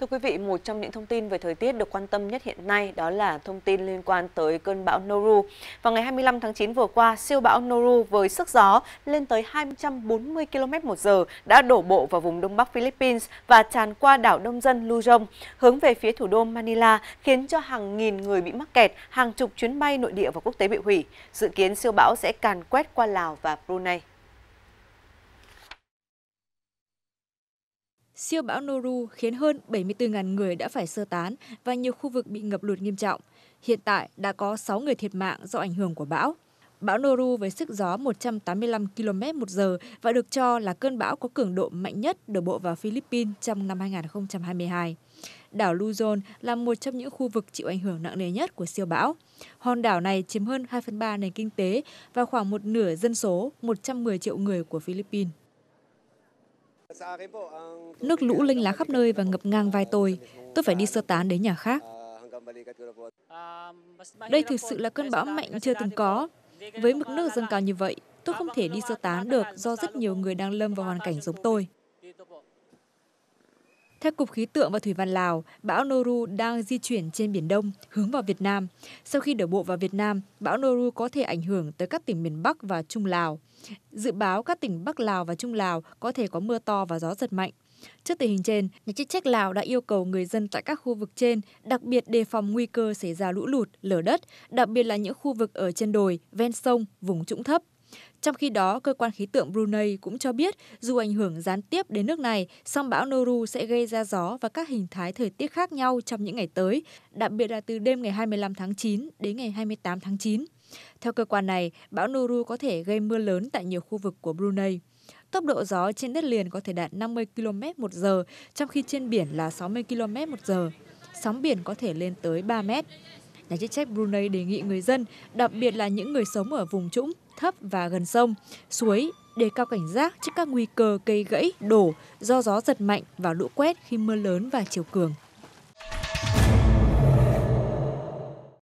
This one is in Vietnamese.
Thưa quý vị, một trong những thông tin về thời tiết được quan tâm nhất hiện nay đó là thông tin liên quan tới cơn bão Noru. Vào ngày 25 tháng 9 vừa qua, siêu bão Noru với sức gió lên tới 240 km một giờ đã đổ bộ vào vùng đông bắc Philippines và tràn qua đảo đông dân Luzon, hướng về phía thủ đô Manila, khiến cho hàng nghìn người bị mắc kẹt, hàng chục chuyến bay nội địa và quốc tế bị hủy. Dự kiến siêu bão sẽ càn quét qua Lào và Brunei. Siêu bão Noru khiến hơn 74.000 người đã phải sơ tán và nhiều khu vực bị ngập lụt nghiêm trọng. Hiện tại đã có 6 người thiệt mạng do ảnh hưởng của bão. Bão Noru với sức gió 185 km một giờ và được cho là cơn bão có cường độ mạnh nhất đổ bộ vào Philippines trong năm 2022. Đảo Luzon là một trong những khu vực chịu ảnh hưởng nặng nề nhất của siêu bão. Hòn đảo này chiếm hơn 2 phần 3 nền kinh tế và khoảng một nửa dân số 110 triệu người của Philippines. Nước lũ linh lá khắp nơi và ngập ngang vai tôi. Tôi phải đi sơ tán đến nhà khác. Đây thực sự là cơn bão mạnh chưa từng có. Với mực nước dâng cao như vậy, tôi không thể đi sơ tán được do rất nhiều người đang lâm vào hoàn cảnh giống tôi. Theo Cục Khí tượng và Thủy văn Lào, bão Noru đang di chuyển trên Biển Đông, hướng vào Việt Nam. Sau khi đổ bộ vào Việt Nam, bão Noru có thể ảnh hưởng tới các tỉnh miền Bắc và Trung Lào. Dự báo các tỉnh Bắc Lào và Trung Lào có thể có mưa to và gió giật mạnh. Trước tình hình trên, nhà chức trách Lào đã yêu cầu người dân tại các khu vực trên đặc biệt đề phòng nguy cơ xảy ra lũ lụt, lở đất, đặc biệt là những khu vực ở trên đồi, ven sông, vùng trũng thấp. Trong khi đó, cơ quan khí tượng Brunei cũng cho biết dù ảnh hưởng gián tiếp đến nước này, song bão Noru sẽ gây ra gió và các hình thái thời tiết khác nhau trong những ngày tới, đặc biệt là từ đêm ngày 25 tháng 9 đến ngày 28 tháng 9. Theo cơ quan này, bão Noru có thể gây mưa lớn tại nhiều khu vực của Brunei. Tốc độ gió trên đất liền có thể đạt 50 km một giờ, trong khi trên biển là 60 km một giờ. Sóng biển có thể lên tới 3 mét nhà chức trách Brunei đề nghị người dân, đặc biệt là những người sống ở vùng trũng, thấp và gần sông, suối, đề cao cảnh giác trước các nguy cơ cây gãy, đổ do gió giật mạnh và lũ quét khi mưa lớn và chiều cường.